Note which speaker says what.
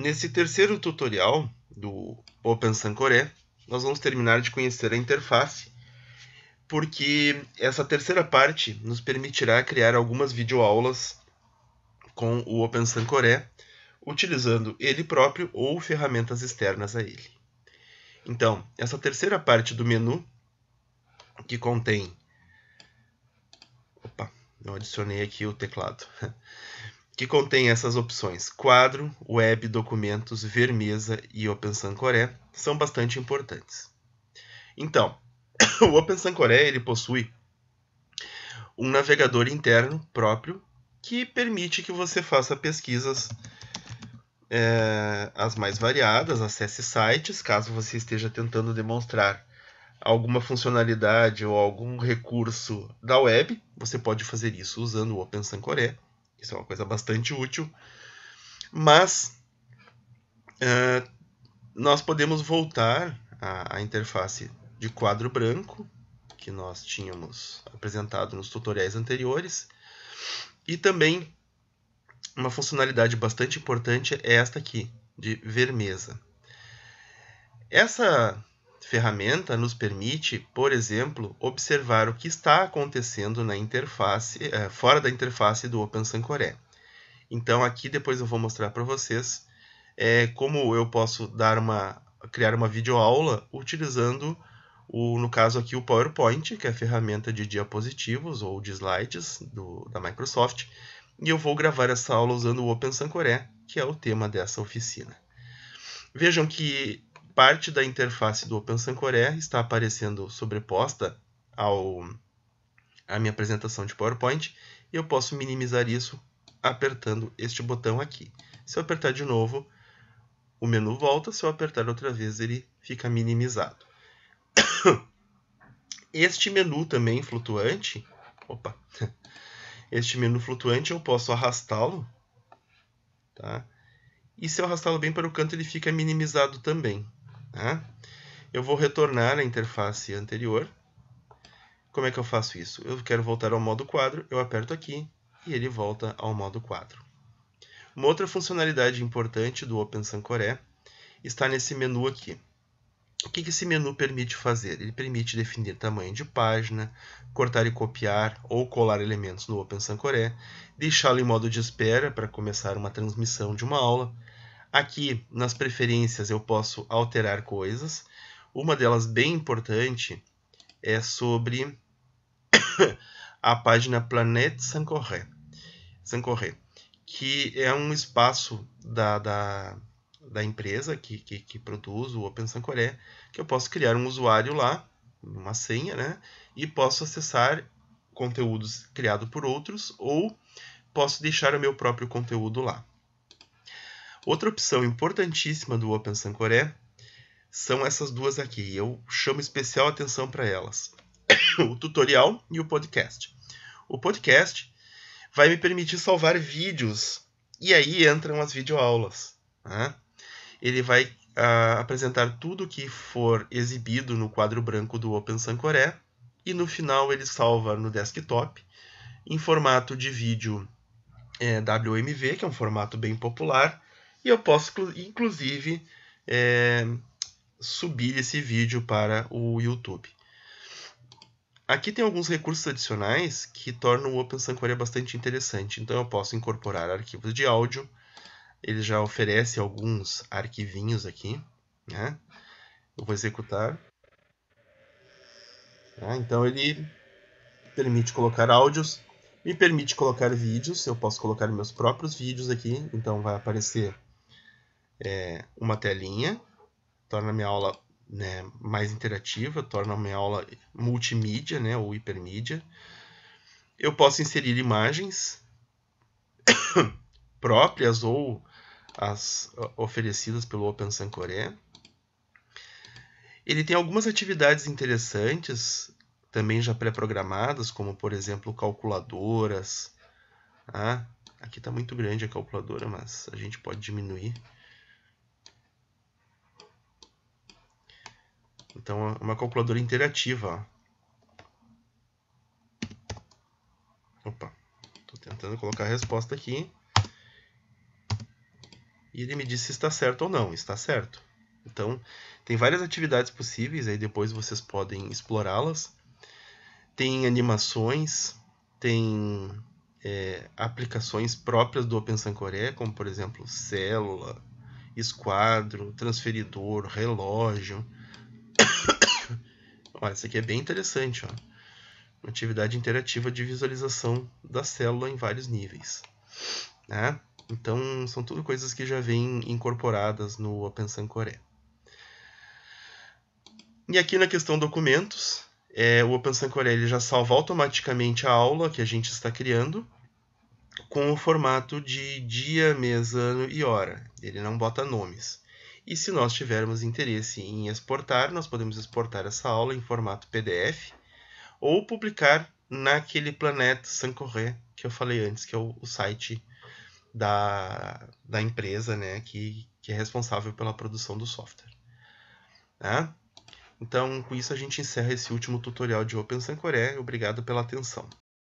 Speaker 1: Nesse terceiro tutorial do Open Sancoré, nós vamos terminar de conhecer a interface, porque essa terceira parte nos permitirá criar algumas videoaulas com o Open Sancoré, utilizando ele próprio ou ferramentas externas a ele. Então, essa terceira parte do menu, que contém... Opa, eu adicionei aqui o teclado. que contém essas opções quadro, web, documentos, ver mesa e Open Sancoré, são bastante importantes. Então, o Open Sancoré ele possui um navegador interno próprio que permite que você faça pesquisas é, as mais variadas, acesse sites, caso você esteja tentando demonstrar alguma funcionalidade ou algum recurso da web, você pode fazer isso usando o Open Sancoré. Isso é uma coisa bastante útil. Mas uh, nós podemos voltar à, à interface de quadro branco que nós tínhamos apresentado nos tutoriais anteriores. E também uma funcionalidade bastante importante é esta aqui, de ver mesa. Essa ferramenta nos permite, por exemplo, observar o que está acontecendo na interface, eh, fora da interface do OpenSancoré. Então aqui depois eu vou mostrar para vocês é, como eu posso dar uma, criar uma videoaula utilizando, o, no caso aqui, o PowerPoint, que é a ferramenta de diapositivos ou de slides do, da Microsoft, e eu vou gravar essa aula usando o Open que é o tema dessa oficina. Vejam que parte da interface do OpenSancoré está aparecendo sobreposta ao a minha apresentação de PowerPoint e eu posso minimizar isso apertando este botão aqui. Se eu apertar de novo, o menu volta, se eu apertar outra vez, ele fica minimizado. Este menu também flutuante, opa, este menu flutuante eu posso arrastá-lo, tá? E se eu arrastá-lo bem para o canto, ele fica minimizado também. Né? Eu vou retornar à interface anterior. Como é que eu faço isso? Eu quero voltar ao modo quadro, eu aperto aqui e ele volta ao modo quadro. Uma outra funcionalidade importante do OpenSancoré está nesse menu aqui. O que esse menu permite fazer? Ele permite definir tamanho de página, cortar e copiar ou colar elementos no OpenSancoré, deixá-lo em modo de espera para começar uma transmissão de uma aula, Aqui nas preferências eu posso alterar coisas. Uma delas bem importante é sobre a página Planète Sans Correr, que é um espaço da, da, da empresa que, que, que, produz o Open Sans Correr, que eu posso criar um usuário lá, uma senha, né? E posso acessar conteúdos criados por outros ou posso deixar o meu próprio conteúdo lá. Outra opção importantíssima do Open Sancoré são essas duas aqui. Eu chamo especial atenção para elas: o tutorial e o podcast. O podcast vai me permitir salvar vídeos e aí entram as videoaulas. Né? Ele vai uh, apresentar tudo que for exibido no quadro branco do Open Sancoré e no final ele salva no desktop em formato de vídeo é, eh, WMV, que é um formato bem popular e eu posso, inclusive, é, subir esse vídeo para o YouTube. Aqui tem alguns recursos adicionais que tornam o Open bastante interessante. Então eu posso incorporar arquivos de áudio. Ele já oferece alguns arquivinhos aqui. Né? Eu vou executar. Ah, então ele permite colocar áudios, me permite colocar vídeos. Eu posso colocar meus próprios vídeos aqui. Então vai aparecer é, uma telinha, torna a minha aula né, mais interativa, torna a minha aula multimídia né, ou hipermídia. Eu posso inserir imagens próprias ou as oferecidas pelo Open Coreia. Ele tem algumas atividades interessantes, também já pré-programadas, como por exemplo calculadoras. Ah, aqui está muito grande a calculadora, mas a gente pode diminuir. Então, é uma calculadora interativa. Opa, estou tentando colocar a resposta aqui. E ele me disse se está certo ou não. Está certo. Então, tem várias atividades possíveis, aí depois vocês podem explorá-las. Tem animações, tem é, aplicações próprias do OpenSancoré, como por exemplo célula, esquadro, transferidor, relógio ó, isso aqui é bem interessante, ó. Uma atividade interativa de visualização da célula em vários níveis. Né? Então, são tudo coisas que já vêm incorporadas no Open E aqui na questão documentos, é, o Open ele já salva automaticamente a aula que a gente está criando com o formato de dia, mês, ano e hora. Ele não bota nomes. E se nós tivermos interesse em exportar, nós podemos exportar essa aula em formato PDF ou publicar naquele Planeta Sans Correr que eu falei antes, que é o, o site da, da empresa né, que, que é responsável pela produção do software. Né? Então, com isso, a gente encerra esse último tutorial de Open Sancoré. Obrigado pela atenção.